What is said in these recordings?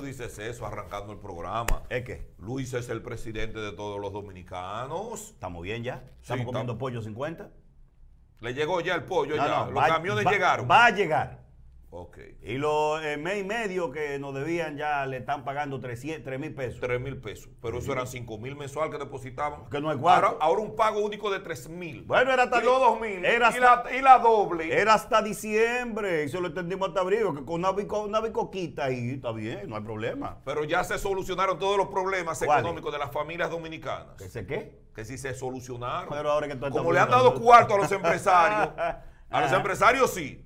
dices eso arrancando el programa. ¿Es que Luis es el presidente de todos los dominicanos. Estamos bien ya. Estamos comiendo pollo 50. Le llegó ya el pollo, ya. los camiones llegaron. Va a llegar. Ok. Y los eh, mes y medio que nos debían ya le están pagando 3 mil pesos. 3 mil pesos. Pero eso eran 5 mil mensual que depositaban. Que no es cuarto. Ahora, un pago único de 3 mil. Bueno, era hasta. Y los 2 mil. y, la, doble. Era hasta diciembre. Y se lo entendimos hasta abril. Que con una, una bicoquita ahí está bien, no hay problema. Pero ya se solucionaron todos los problemas económicos de las familias dominicanas. ¿Qué sé qué? Que si se solucionaron. Pero ahora que Como le han dado cuarto a los empresarios. a los ah. empresarios sí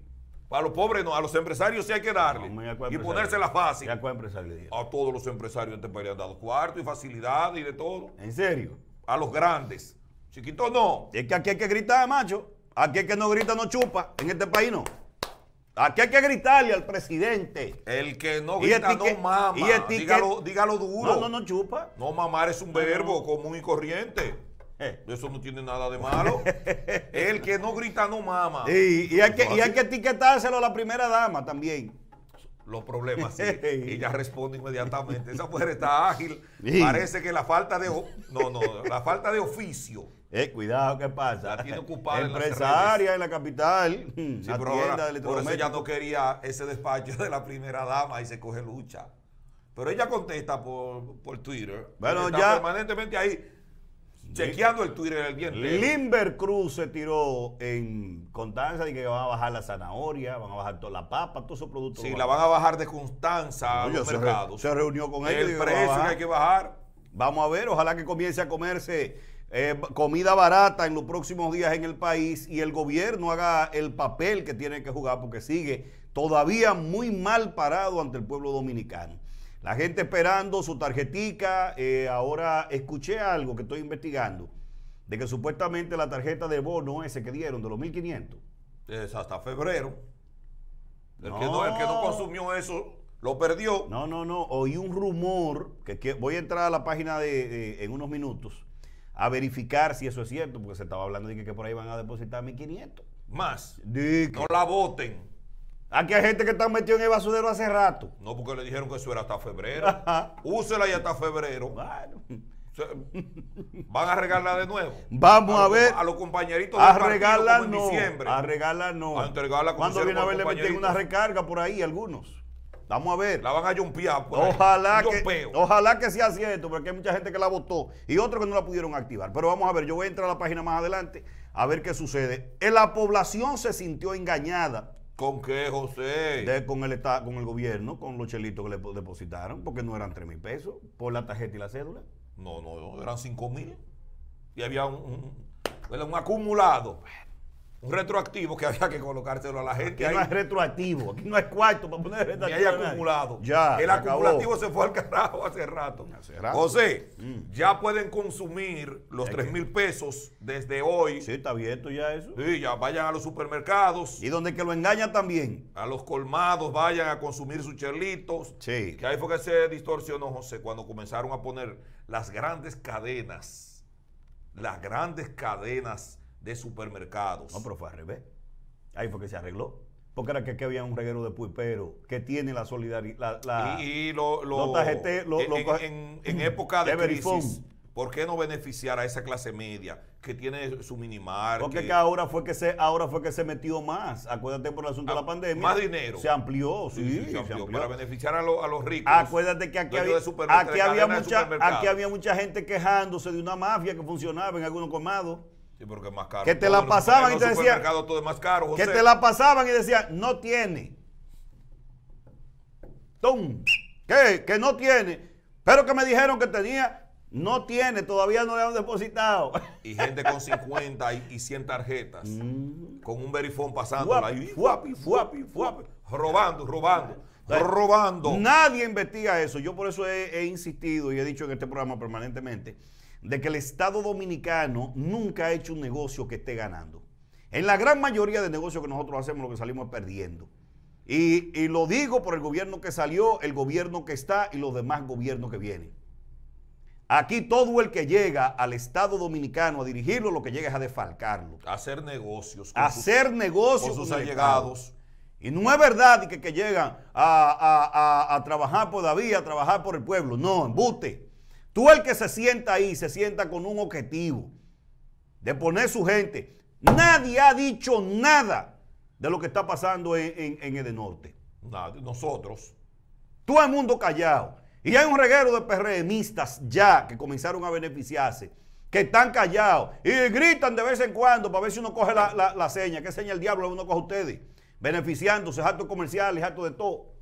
para los pobres no, a los empresarios sí hay que darle. y ponerse ponérsela fácil. ¿A A todos los empresarios de este país Le han dado cuarto y facilidad y de todo. ¿En serio? A los grandes. Chiquitos no. Es que aquí hay que gritar, macho. Aquí el que no grita no chupa. En este país no. Aquí hay que gritarle al presidente. El que no grita no mama. Y dígalo, dígalo, duro. No, no, no chupa. No mamar es un verbo común y corriente. Eh, eso no tiene nada de malo. El que no grita no mama. y, hay que, etiquetárselo a la primera dama también los problemas. Sí. Ella responde inmediatamente. Esa mujer está ágil. Parece que la falta de no, no, la falta de oficio. Eh, cuidado, ¿qué pasa? La tiene ocupada Empresaria en, la capital. por eso ella no quería ese despacho de la primera dama y se coge lucha. Pero ella contesta por, Twitter. Bueno, ya. Permanentemente ahí Chequeando el Twitter del bien. Limber Cruz se tiró en Constanza de que van a bajar la zanahoria, van a bajar toda la papa, todos esos productos. Sí, la van a bajar de Constanza a los se, se reunió con ellos. El precio que hay que bajar. Vamos a ver, ojalá que comience a comerse eh, comida barata en los próximos días en el país y el gobierno haga el papel que tiene que jugar porque sigue todavía muy mal parado ante el pueblo dominicano. La gente esperando su tarjetica. Eh, ahora escuché algo que estoy investigando, de que supuestamente la tarjeta de bono ese que dieron de los 1.500. Es hasta febrero. El, que no, consumió eso lo perdió. No, no, no. Oí un rumor que, voy a entrar a la página de, en unos minutos a verificar si eso es cierto, porque se estaba hablando de que, por ahí van a depositar 1.500. Más. De no la voten. Aquí hay gente que está metido en el basurero hace rato. No, porque le dijeron que eso era hasta febrero. Úsela y hasta febrero. Van a regarla de nuevo. Vamos a, ver. A los compañeritos. A no. Diciembre. A no. A entregarla Cuando viene a ver le meten una recarga por ahí algunos. Vamos a ver. La van a jumpear. ojalá, Que, ojalá que sea cierto, porque hay mucha gente que la votó y otros que no la pudieron activar. Pero vamos a ver, yo voy a entrar a la página más adelante a ver qué sucede. Eh, la población se sintió engañada ¿Con qué, José? con, el, está, con el gobierno, con los chelitos que le depositaron, porque no eran tres mil pesos por la tarjeta y la cédula. No, no, eran cinco mil. Y había un, un acumulado retroactivo que había que colocárselo a la gente. Que no es retroactivo, aquí no es cuarto para poner retroactivo. hay acumulado. el acumulativo se fue al carajo hace rato. José, mm. ya pueden consumir los 3 mil pesos desde hoy. Sí, está abierto ya eso. Sí, ya vayan a los supermercados. Y donde que lo engañan también. A los colmados vayan a consumir sus chelitos. Sí. Que ahí fue que se distorsionó, José, cuando comenzaron a poner las grandes cadenas. Las grandes cadenas de supermercados. No, pero fue al revés. Ahí fue que se arregló. Porque era que había un reguero de puipero que tiene la solidaridad. y, los... lo, en, época de crisis, ¿por qué no beneficiar a esa clase media que tiene su minimar? Porque ahora, fue que se, ahora fue que se metió más. Acuérdate por el asunto de la ah, pandemia. Más dinero. Se amplió, sí. Para beneficiar a, los ricos. Acuérdate que aquí, había, aquí, mucha, aquí había mucha gente quejándose de una mafia que funcionaba en algunos comados Sí, porque es más caro. Que te la pasaban y te decían. Que te la pasaban y decían, no tiene. ¡Tum! ¿Qué? Que no tiene. Pero que me dijeron que tenía. No tiene, todavía no le han depositado. Y gente con 50 y, 100 tarjetas. Mm. Con un verifón pasando, Fuapi, fuapi, fuapi, Robando, robando. robando. Nadie investiga eso. Yo por eso he insistido y he dicho en este programa permanentemente de que el Estado dominicano nunca ha hecho un negocio que esté ganando. En la gran mayoría de negocios que nosotros hacemos lo que salimos perdiendo. Y, lo digo por el gobierno que salió, el gobierno que está y los demás gobiernos que vienen. Aquí todo el que llega al Estado Dominicano a dirigirlo, lo que llega es a defalcarlo. A hacer negocios. Con hacer negocios con sus allegados. Y no es verdad que, que llegan a, a, trabajar por David, a trabajar por el pueblo. No, embute. Tú el que se sienta ahí, se sienta con un objetivo de poner su gente. Nadie ha dicho nada de lo que está pasando en, el norte. nosotros. Todo el mundo callado. Y hay un reguero de PRMistas ya que comenzaron a beneficiarse, que están callados y gritan de vez en cuando para ver si uno coge la, seña. ¿Qué seña el diablo uno coge a ustedes? Beneficiándose, actos comerciales, actos de todo.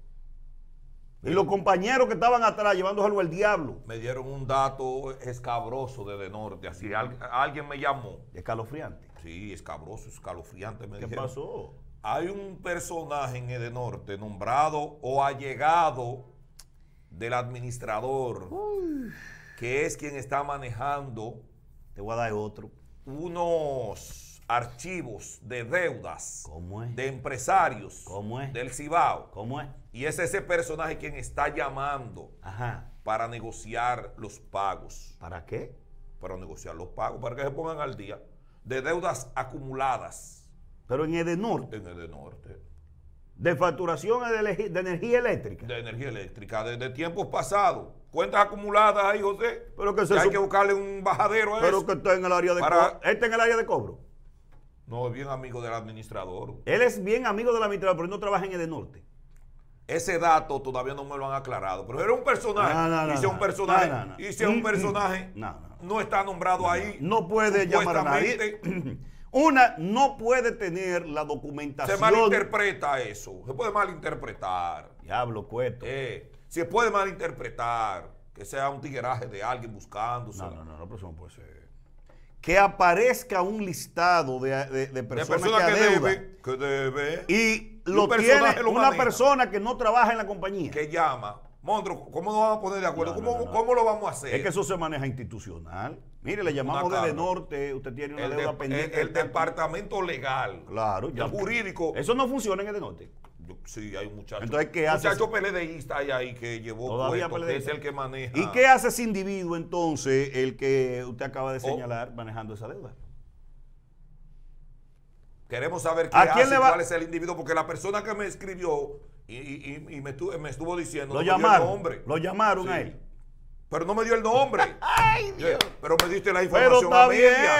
Y los compañeros que estaban atrás llevándoselo al diablo. Me dieron un dato escabroso desde norte. Así alguien me llamó. Escalofriante. Sí, escabroso, escalofriante. Me ¿Qué pasó? Hay un personaje en Edenorte nombrado o allegado del administrador, que es quien está manejando. Te voy a dar otro. Unos archivos de deudas de empresarios del Cibao. Y es ese personaje quien está llamando para negociar los pagos. ¿Para qué? Para negociar los pagos, para que se pongan al día de deudas acumuladas. Pero en Edenorte. En Edenorte. De facturación de, de energía eléctrica. De energía eléctrica, desde de tiempos pasados. Cuentas acumuladas ahí, José. Pero que, se que hay que buscarle un bajadero a Pero que está en el área de cobro. Está en el área de cobro. No, es bien amigo del administrador. Él es bien amigo del administrador, pero no trabaja en el norte. Ese dato todavía no me lo han aclarado. Pero era un personaje. No, y si un personaje, un personaje no, está nombrado ahí. No puede llamar a nadie. Una no puede tener la documentación. Se malinterpreta eso. Se puede malinterpretar. Diablo, cueto. Eh, se puede malinterpretar que sea un tigueraje de alguien buscándose. No, no, no, no, pero eso no puede ser que aparezca un listado de, personas que, De que debe, y lo tiene una persona que no trabaja en la compañía. Que llama. Montro, ¿cómo nos vamos a poner de acuerdo? ¿Cómo, lo vamos a hacer? Es que eso se maneja institucional. Mire, le llamamos desde norte, usted tiene una deuda pendiente. El, departamento legal, claro, ya, jurídico. Eso no funciona en el norte sí, hay un muchacho. Entonces, ¿qué hace? Muchacho ahí que llevó Todavía puesto, que es el que maneja. ¿Y qué hace ese individuo entonces, el que usted acaba de oh. señalar, manejando esa deuda? Queremos saber qué ¿A quién hace, le va? cuál es el individuo, porque la persona que me escribió y, me, estuvo, diciendo. Lo Nombre. Lo llamaron a él. Pero no me dio el nombre. Ay, Dios. Pero me diste la información Pero está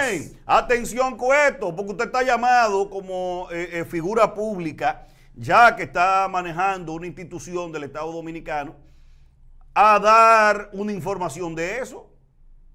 Bien. Atención, Cueto, porque usted está llamado como eh, eh, figura pública ya que está manejando una institución del Estado Dominicano, a dar una información de eso.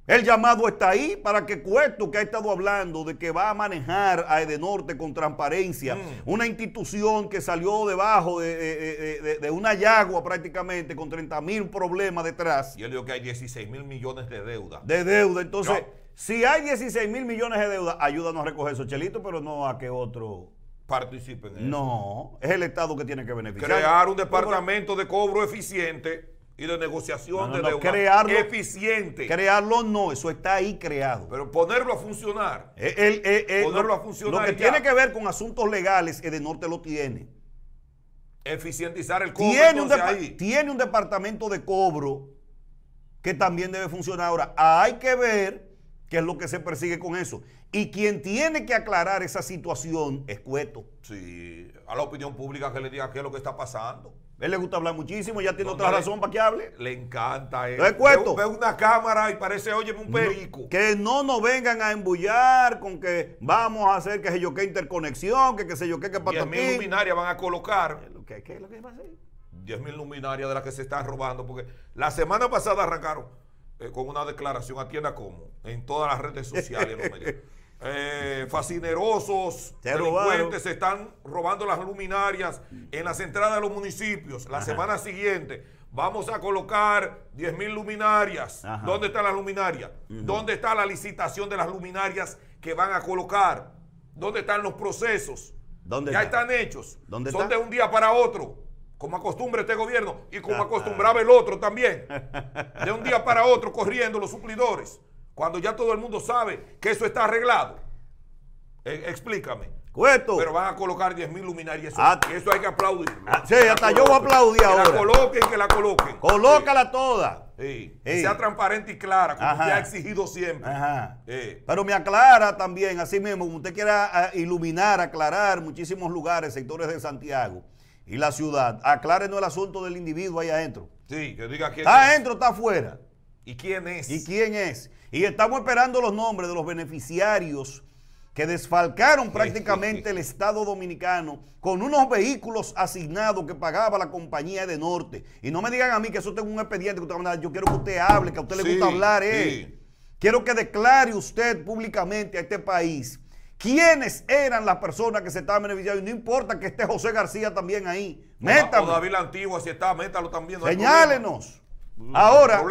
El llamado está ahí para que Cuesto, que ha estado hablando de que va a manejar a Edenorte con transparencia, mm. una institución que salió debajo de, una yagua prácticamente con 30 mil problemas detrás. Y él dijo que hay 16 mil millones de deuda. De deuda, entonces, si hay 16 mil millones de deuda, ayúdanos a recoger esos chelitos, pero no a que otro participen en No, es el Estado que tiene que beneficiar. Crear un departamento de cobro eficiente y de negociación de no, deuda crearlo, eficiente. Crearlo no, eso está ahí creado. Pero ponerlo a funcionar. Eh, eh, eh, ponerlo a funcionar. Lo que tiene que ver con asuntos legales, el de Norte lo tiene. Eficientizar el cobro. tiene un departamento de cobro que también debe funcionar. Ahora, hay que ver ¿Qué es lo que se persigue con eso. Y quien tiene que aclarar esa situación es Cueto. Sí, a la opinión pública que le diga qué es lo que está pasando. Él le gusta hablar muchísimo, ya tiene otra razón para que hable. Le encanta eso. Eh. es Cueto? una cámara y parece, oye, un perico. que no nos vengan a embullar con que vamos a hacer que se yo interconexión, que se yo qué, que Diez mil luminarias van a colocar. ¿Qué, es lo que va a hacer? mil luminarias de las que se están robando, porque la semana pasada arrancaron eh, con una declaración, atienda como, en todas las redes sociales. los medios. Eh, fascinerosos, delincuentes se están robando las luminarias en las entradas de los municipios. La semana siguiente vamos a colocar 10 mil luminarias. ¿Dónde está la luminaria? ¿Dónde está la licitación de las luminarias que van a colocar? ¿Dónde están los procesos? ¿Dónde ya están hechos. ¿Dónde Son de un día para otro como acostumbra este gobierno y como ah, acostumbraba el otro también. Ah. De un día para otro corriendo los suplidores, cuando ya todo el mundo sabe que eso está arreglado. Eh, explícame. Pero van a colocar 10 mil luminarias. Eso, ah. eso hay que aplaudir. sí, hasta yo voy a aplaudir ahora. Que la coloquen, que la coloquen. Colócala toda. Sí. Que sea transparente y clara, como usted ha exigido siempre. Pero me aclara también, así mismo, como usted quiera iluminar, aclarar muchísimos lugares, sectores de Santiago y la ciudad. Aclárenos el asunto del individuo ahí adentro. Sí, que diga quién ¿Está adentro está afuera? ¿Y quién es? ¿Y quién es? Y estamos esperando los nombres de los beneficiarios que desfalcaron prácticamente el Estado Dominicano con unos vehículos asignados que pagaba la compañía de Norte. Y no me digan a mí que eso tengo un expediente que usted va a Yo quiero que usted hable, que a usted le gusta hablar. Eh. Quiero que declare usted públicamente a este país quiénes eran las personas que se estaban beneficiando. Y no importa que esté José García también ahí. Métalo. David Antigua, si está, métalo también. Señálenos. Ahora.